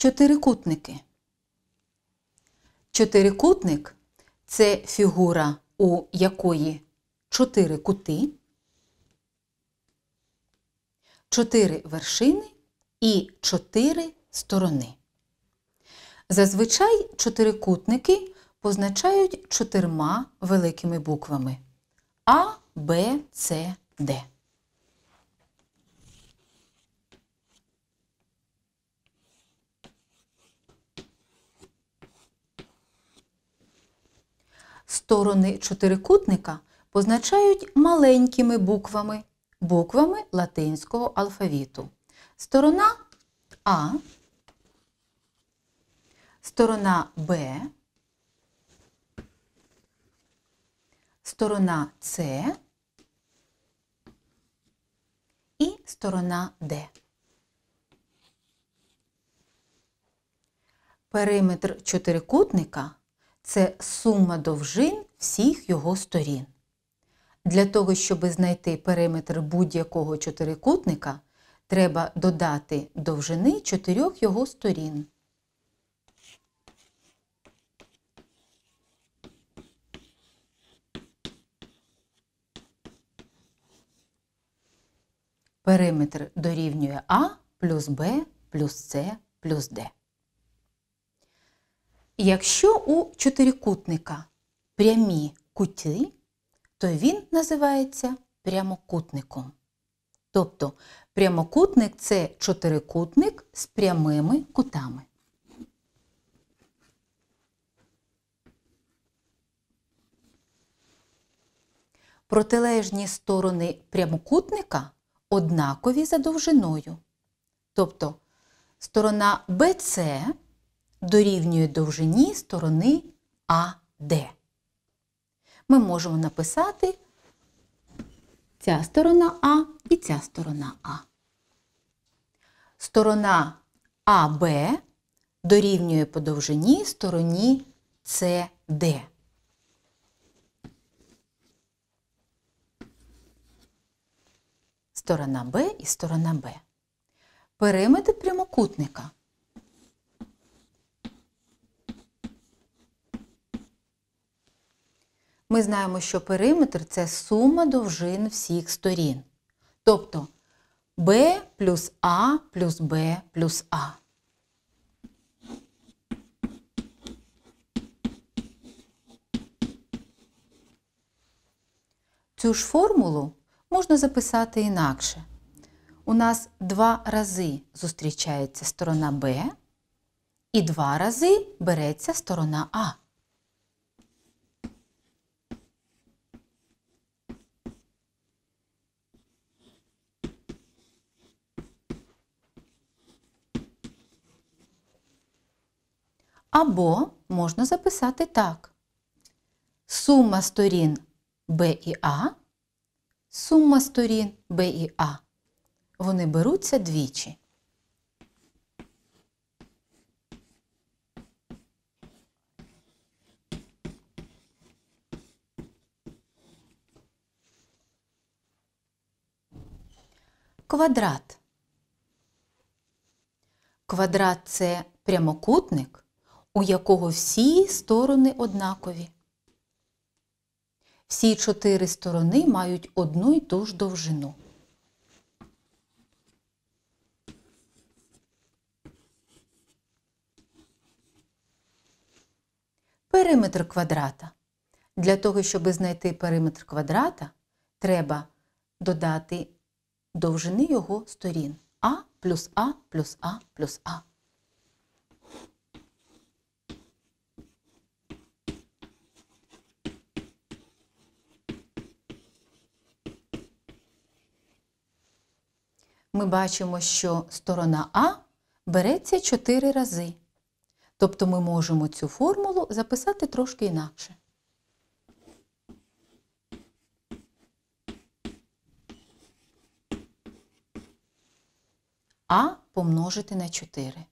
Чотирикутники. Чотирикутник це фігура, у якої чотири кути, чотири вершини і чотири сторони. Зазвичай чотирикутники позначають чотирма великими буквами А, Б, С, Д. Сторони чотирикутника позначають маленькими буквами, буквами латинського алфавіту. Сторона А, сторона Б, сторона С і сторона Д. Периметр чотирикутника це сума довжин всіх його сторін. Для того, щоб знайти периметр будь-якого чотирикутника, треба додати довжини чотирьох його сторін. Периметр дорівнює А плюс Б плюс С плюс Д. Якщо у чотирикутника прямі кути, то він називається прямокутником. Тобто прямокутник це чотирикутник з прямими кутами. Протилежні сторони прямокутника однакові за довжиною. Тобто сторона BC – дорівнює довжині сторони АД. Ми можемо написати ця сторона А і ця сторона А. Сторона АБ дорівнює по довжині стороні СД. Сторона Б і сторона Б. Периметр прямокутника Ми знаємо, що периметр це сума довжин всіх сторін. Тобто b плюс А плюс b плюс А. Цю ж формулу можна записати інакше. У нас два рази зустрічається сторона b і два рази береться сторона А. Або можна записати так. Сума сторін Б і А, сума сторін Б і А. Вони беруться двічі. Квадрат. Квадрат це прямокутник, у якого всі сторони однакові. Всі чотири сторони мають одну й ту ж довжину. Периметр квадрата. Для того, щоб знайти периметр квадрата, треба додати довжини його сторін А плюс А плюс А плюс А. ми бачимо, що сторона А береться 4 рази. Тобто ми можемо цю формулу записати трошки інакше. А помножити на 4.